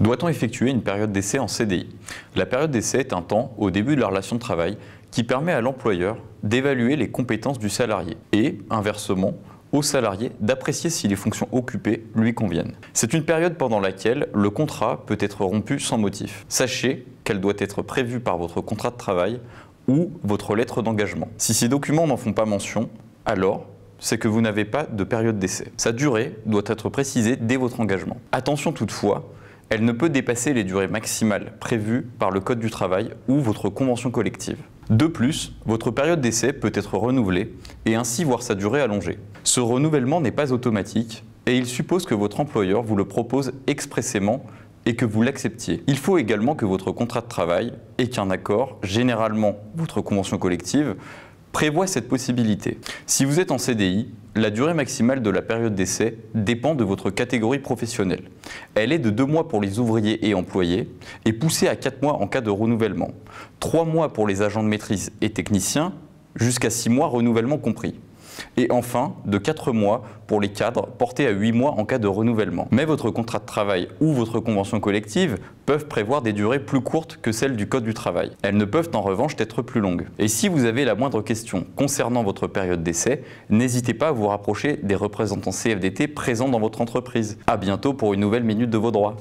Doit-on effectuer une période d'essai en CDI La période d'essai est un temps au début de la relation de travail qui permet à l'employeur d'évaluer les compétences du salarié et, inversement, au salarié d'apprécier si les fonctions occupées lui conviennent. C'est une période pendant laquelle le contrat peut être rompu sans motif. Sachez qu'elle doit être prévue par votre contrat de travail ou votre lettre d'engagement. Si ces documents n'en font pas mention, alors c'est que vous n'avez pas de période d'essai. Sa durée doit être précisée dès votre engagement. Attention toutefois elle ne peut dépasser les durées maximales prévues par le Code du travail ou votre convention collective. De plus, votre période d'essai peut être renouvelée et ainsi voir sa durée allongée. Ce renouvellement n'est pas automatique et il suppose que votre employeur vous le propose expressément et que vous l'acceptiez. Il faut également que votre contrat de travail et qu'un accord, généralement votre convention collective, prévoit cette possibilité. Si vous êtes en CDI, la durée maximale de la période d'essai dépend de votre catégorie professionnelle. Elle est de 2 mois pour les ouvriers et employés et poussée à 4 mois en cas de renouvellement. 3 mois pour les agents de maîtrise et techniciens, jusqu'à 6 mois renouvellement compris et enfin de 4 mois pour les cadres, portés à 8 mois en cas de renouvellement. Mais votre contrat de travail ou votre convention collective peuvent prévoir des durées plus courtes que celles du Code du travail. Elles ne peuvent en revanche être plus longues. Et si vous avez la moindre question concernant votre période d'essai, n'hésitez pas à vous rapprocher des représentants CFDT présents dans votre entreprise. A bientôt pour une nouvelle minute de vos droits.